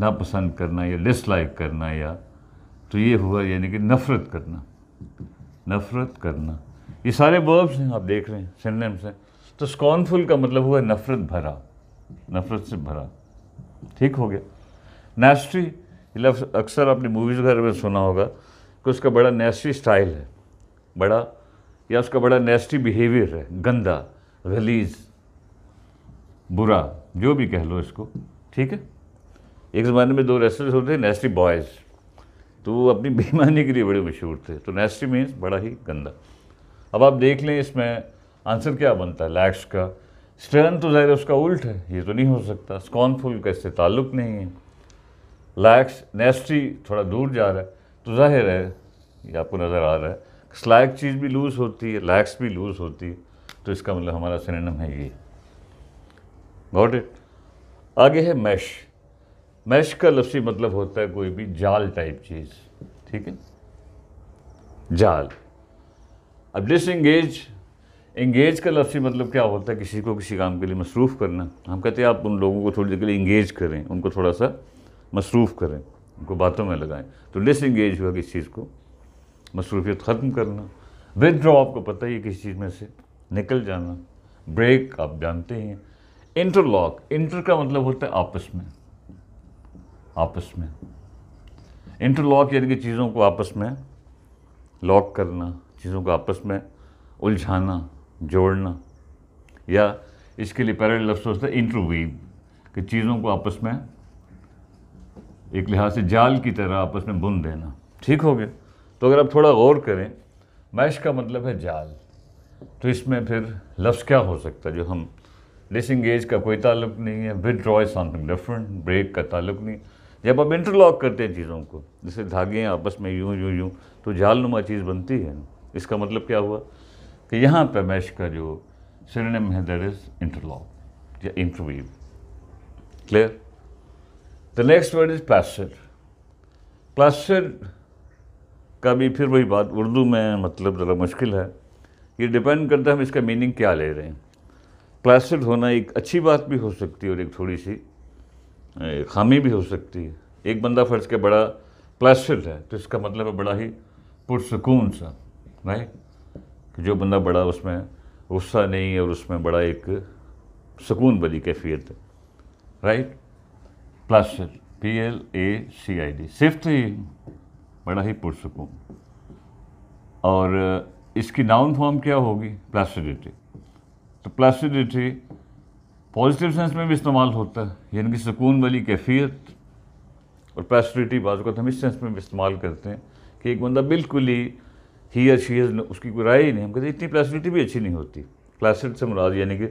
नापसंद करना या डिसलाइक करना या तो ये हुआ यानी कि नफ़रत करना नफ़रत करना ये सारे वर्ब्स हैं आप देख रहे हैं सिनेम्स हैं तो स्कॉनफुल का मतलब हुआ नफ़रत भरा नफ़रत से भरा ठीक हो गया नेस्टी लफ्ज़ अक्सर आपने मूवीज़ घर में सुना होगा कि उसका बड़ा नेस्टी स्टाइल है बड़ा या उसका बड़ा नेस्टी बिहेवियर है गंदा गलीज बुरा जो भी कह लो इसको ठीक है एक ज़माने में दो रेसलर्स होते थे नेस्टी बॉयज़ तो वो अपनी बेईमानी के लिए बड़े मशहूर थे तो नेस्टी मीन्स बड़ा ही गंदा अब आप देख लें इसमें आंसर क्या बनता है लैक्स का स्टर्न तो ज़ाहिर उसका उल्ट है ये तो नहीं हो सकता स्कॉनफुल का इससे ताल्लुक़ नहीं है लैक्स नेस्टी थोड़ा दूर जा रहा है तो जाहिर है ये आपको नज़र आ रहा है स्लैक चीज़ भी लूज़ होती है लैक्स भी लूज़ होती है तो इसका मतलब हमारा सिनेम है ये गॉट इट आगे है मैश मैश का लफ्सी मतलब होता है कोई भी जाल टाइप चीज़ ठीक है जाल अब इंगेज इंगेज का लफ्सी मतलब क्या होता है किसी को किसी काम के लिए मसरूफ़ करना हम कहते हैं आप उन लोगों को थोड़ी देर के लिए इंगेज करें उनको थोड़ा सा मसरूफ़ करें उनको बातों में लगाएं तो लेस इंगेज हुआ किस चीज़ को मसरूफियत ख़त्म करना विदड्रॉ आपको पता ही है किसी चीज़ में से निकल जाना ब्रेक आप जानते हैं इंटरलॉक इंटर का मतलब होता है आपस में आपस में इंटरलॉक यानी कि चीज़ों को आपस में लॉक करना चीज़ों को आपस में उलझाना जोड़ना या इसके लिए पैरल लफ्स होता है इंटरवीव कि चीज़ों को आपस में एक लिहाज से जाल की तरह आपस में बुन देना ठीक हो गया तो अगर आप थोड़ा गौर करें मैश का मतलब है जाल तो इसमें फिर लफ्ज़ क्या हो सकता है जो हम डिसंगेज का कोई ताल्लुक नहीं है withdraw something different break का ताल्लुक नहीं जब आप इंटरलॉक करते हैं चीज़ों को जैसे धागे आपस में यूँ यूँ यूँ तो जाल नुमा चीज़ बनती है इसका मतलब क्या हुआ कि यहाँ पर मैश का जो सिरनेम है दैट इज़ इंटरलॉक या interweave clear the next word is plaster plaster का भी फिर वही बात उर्दू में मतलब ज़रा मुश्किल है ये डिपेंड करता है हम इसका मीनिंग क्या ले रहे हैं प्लास्टर होना एक अच्छी बात भी हो सकती है और एक थोड़ी सी खामी भी हो सकती है एक बंदा फ़र्ज के बड़ा प्लास्टर है तो इसका मतलब है बड़ा ही पुरसकून सा राइट कि जो बंदा बड़ा उसमें गुस्सा नहीं है और उसमें बड़ा एक सुकून वाली कैफियत है right placid P L A C I D सिर्फ ही तो बड़ा ही पुरसकून और इसकी नाउन फॉर्म क्या होगी प्लासिडिटी तो प्लासिडिटी पॉजिटिव सेंस में भी इस्तेमाल होता है यानी कि सुकून वाली कैफियत और प्लासिडिटी बाज़ तो हम इस सेंस में भी इस्तेमाल करते हैं कि एक बंदा बिल्कुल ही ही या शी उसकी कोई राय ही नहीं हम कहते इतनी प्लासिडिटी भी अच्छी नहीं होती प्लासिड से मुराद यानी कि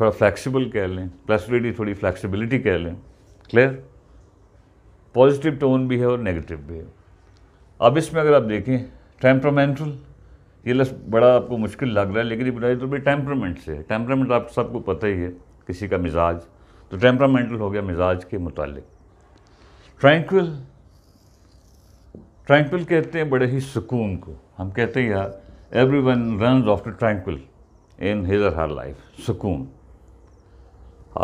थोड़ा फ्लैक्सीबल कह लें प्लासिडिटी थोड़ी फ्लैक्सीबिलिटी कह लें क्लियर पॉजिटिव टोन भी है और नेगेटिव भी है अब इसमें अगर आप देखें टेम्परामेंटल ये लफ्स बड़ा आपको मुश्किल लग रहा है लेकिन ये बुराई तो भी टेम्परामेंट से है टेम्परामेंट आप सबको पता ही है किसी का मिजाज तो टेम्परामेंटल हो गया मिजाज के मुतालिक ट्रैंक्विल ट्रैंक्विल कहते हैं बड़े ही सुकून को हम कहते हैं यार everyone run after tranquil in or her life सुकून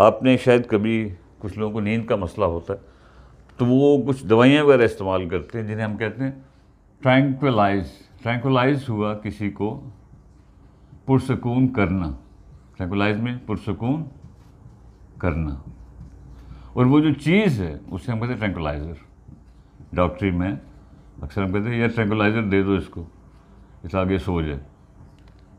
आपने शायद कभी कुछ लोगों को नींद का मसला होता है तो वो कुछ दवाइयाँ वगैरह इस्तेमाल करते हैं जिन्हें हम कहते हैं ट्रैंक्विलाइज ट्रैंक्विलाइज हुआ किसी को पुरसकून करना ट्रैंक्विलाइज में पुरसकून करना और वो जो चीज़ है उसे हम कहते हैं ट्रैंकुलाइज़र डॉक्टरी में अक्सर हम कहते हैं यार ट्रैंकुलाइज़र दे दो इसको इस आगे सो जाए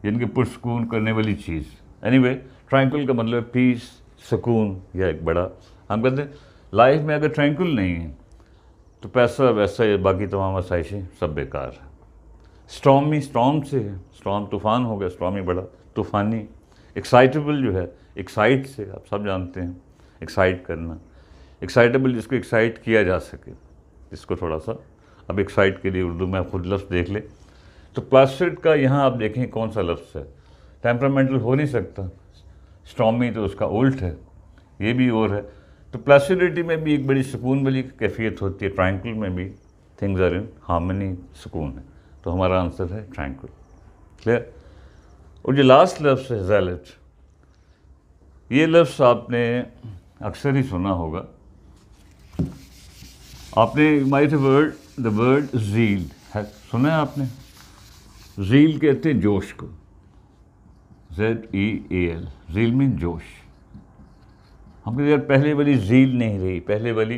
यानी कि पुरसकून करने वाली चीज़ एनी वे ट्रैंकुल का मतलब पीस सुकून या एक बड़ा हम कहते हैं लाइफ में अगर ट्रैंकुल नहीं है तो पैसा वैसा ये बाकी तमाम आसाइशें सब बेकार है स्ट्रॉम ही स्ट्रॉम से है स्ट्रॉम तूफान हो गया स्ट्रॉम ही बड़ा तूफानी एक्साइटेबल जो है एक्साइट से आप सब जानते हैं एक्साइट करना एक्साइटेबल जिसको एक्साइट किया जा सके इसको थोड़ा सा अब एक्साइट के लिए उर्दू में खुद लफ्ज़ देख ले तो प्लास्ट का यहाँ आप देखें कौन सा लफ्ज़ है टेम्परामेंटल हो नहीं सकता स्ट्रॉमी तो उसका उल्ट है ये भी और है तो प्लासिडिटी में भी एक बड़ी सुकून वाली कैफियत होती है ट्रैंकुल में भी थिंग्स आर इन हार्मनी सुकून है तो हमारा आंसर है ट्रैंकुल क्लियर और जो लास्ट लफ्स है जैलट ये लफ्स आपने अक्सर ही सुना होगा आपने माइट वर्ड द वर्ड झील है सुना है आपने झील कहते हैं जोश को Z E A L zeal mean जोश हमको यार पहले वाली झील नहीं रही पहले वाली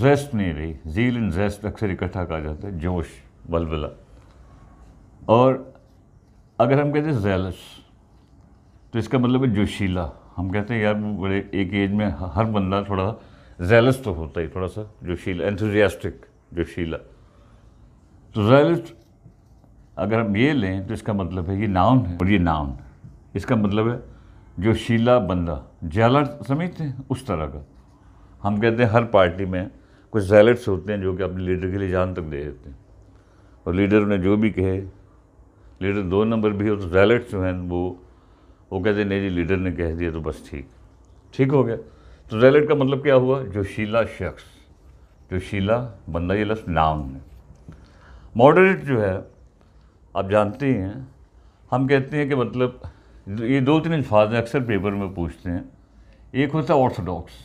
जेस्ट नहीं रही झील इन जेस्ट अक्सर इकट्ठा कहा जाता है जोश बलबला और अगर हम कहते हैं जेलस तो इसका मतलब है जोशीला हम कहते हैं यार बड़े एक एज में हर बंदा थोड़ा जेलस तो होता ही थोड़ा सा जोशीला एंथुजियास्टिक जोशीला तो जेलस अगर हम ये लें तो इसका मतलब है ये नाउन है और ये नाउन इसका मतलब है जो शीला बंदा जैलट समझते हैं उस तरह का हम कहते हैं हर पार्टी में कुछ जैलट्स होते हैं जो कि अपने लीडर के लिए जान तक दे देते हैं और लीडर ने जो भी कहे लीडर दो नंबर भी हो तो जैलट्स जो हैं वो वो कहते हैं नहीं जी लीडर ने कह दिया तो बस ठीक ठीक हो गया तो जैलट का मतलब क्या हुआ जोशीला शख्स जोशीला बंदा ये लफ्ज़ नाम है मॉडरेट जो है आप जानते ही हैं हम कहते हैं कि मतलब ये दो तीन अल्फाज हैं अक्सर पेपर में पूछते हैं एक होता है ऑर्थोडॉक्स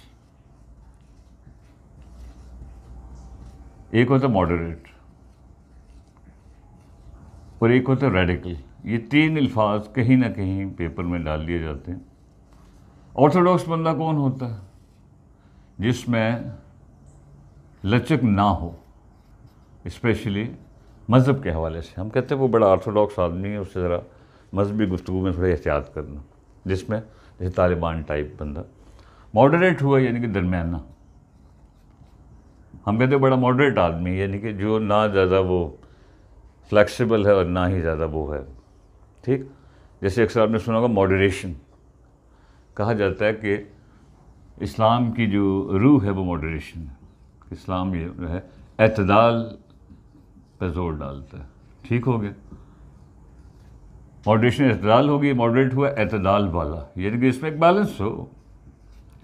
एक होता है मॉडरेट और एक होता है रेडिकल ये तीन अल्फाज कहीं ना कहीं पेपर में डाल दिए जाते हैं ऑर्थोडॉक्स बंदा कौन होता है जिसमें लचक ना हो स्पेशली मज़हब के हवाले से हम कहते हैं वो बड़ा ऑर्थोडॉक्स आदमी है उससे ज़रा मजहबी गुफ्तु में थोड़ा एहतियात करना जिसमें जैसे तालिबान टाइप बंदा मॉडरेट हुआ यानी कि दरमियाना हम कहते हैं बड़ा मॉडरेट आदमी यानी कि जो ना ज़्यादा वो फ्लैक्सीबल है और ना ही ज़्यादा वो है ठीक जैसे अक्सर आपने सुना होगा मॉडरेशन कहा जाता है कि इस्लाम की जो रूह है वो मॉडरेशन है इस्लाम ये है अतदाल पर जोर डालता है ठीक हो गया मॉडरेशन अतदाल होगी मॉडरेट हुआ अतदाल वाला यानी कि इसमें एक बैलेंस हो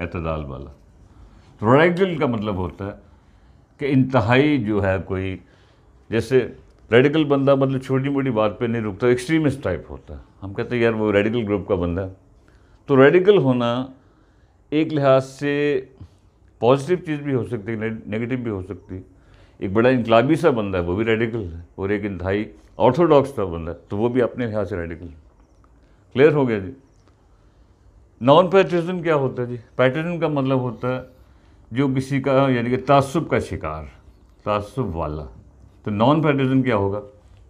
अतदाल वाला रेडिकल का मतलब होता है कि इंतहाई जो है कोई जैसे रेडिकल बंदा मतलब छोटी मोटी बात पे नहीं रुकता एक्सट्रीमिस्ट टाइप होता है हम कहते हैं यार वो रेडिकल ग्रुप का बंदा है तो रेडिकल होना एक लिहाज से पॉजिटिव चीज़ भी हो सकती है नेगेटिव भी हो सकती है एक बड़ा इनकलाबी सा बंदा है वो भी रेडिकल है और एक इंतहाई ऑर्थोडॉक्स था बंदा तो वो भी अपने लिहाज से रेडिकल है क्लियर हो गया जी नॉन पैट्रिज्म क्या होता है जी पैटर्निज्म का मतलब होता है जो किसी का यानी कि तासुब का शिकार तासुब वाला तो नॉन पैट्रिज्म क्या होगा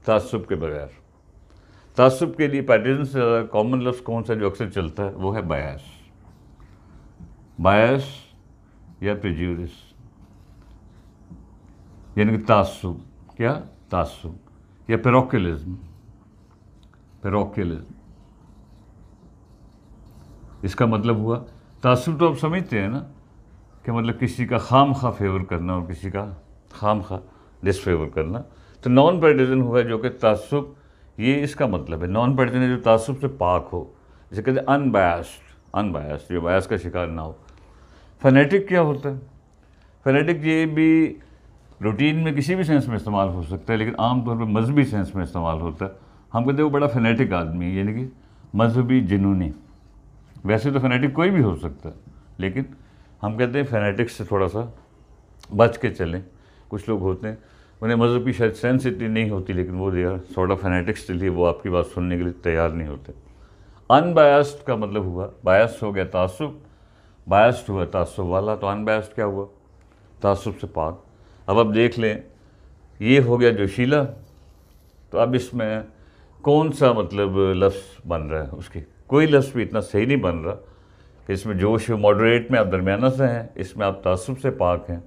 तासुब के बगैर तासुब के लिए पैटर्न से ज़्यादा कॉमन लफ्स कौन सा जो अक्सर चलता है वो है बायस बायस या प्रज्यूरिस यानी कि तासुब क्या तासुब या पेरोकेलिज्म पेरोकेलिज्म इसका मतलब हुआ तासुब तो आप समझते हैं ना कि मतलब किसी का खाम खा फेवर करना और किसी का खाम खा डिसफेवर करना तो नॉन पर्टिजन हुआ जो कि तासुब ये इसका मतलब है नॉन पेडिजन जो तासुब से पाक हो जिसे कहते हैं अनबायस्ड अनबायस्ड जो बायस का शिकार ना हो फनेटिक क्या होता है फनेटिक ये भी रूटीन में किसी भी सेंस में इस्तेमाल हो सकता है लेकिन आमतौर पर मजहबी सेंस में इस्तेमाल होता है हम कहते हैं वो बड़ा फेनेटिक आदमी है यानी कि मजहबी जुनूनी वैसे तो फेनेटिक कोई भी हो सकता है लेकिन हम कहते हैं फनेटिक्स से थोड़ा सा बच के चलें कुछ लोग होते हैं उन्हें मजहब की शायद सेंस इतनी नहीं होती लेकिन वो यार सॉर्ट ऑफ फनेटिक्स के लिए वो आपकी बात सुनने के लिए तैयार नहीं होते अनबायस्ड का मतलब हुआ बायस हो गया तासुब बायस्ड हुआ तासुब वाला तो अनबायस्ड क्या हुआ तासुब से पाक अब आप देख लें ये हो गया जोशीला तो अब इसमें कौन सा मतलब लफ्ज़ बन रहा है उसके कोई लफ्ज़ भी इतना सही नहीं बन रहा कि इसमें जोश मॉडरेट में आप दरमियाना से हैं इसमें आप तसब से पाक हैं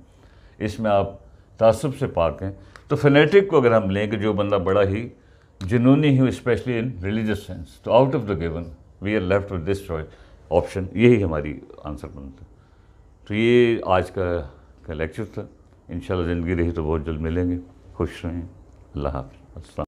इसमें आप तसब से पाक हैं तो फनेटिक को अगर हम लें कि जो बंदा बड़ा ही जुनूनी ही स्पेशली इन रिलीजियस सेंस तो out of the given we are left with this choice option यही हमारी आंसर बनता तो ये आज का, का लेक्चर था इन ज़िंदगी रही तो बहुत जल्द मिलेंगे खुश रहें अल्लाह हाफ़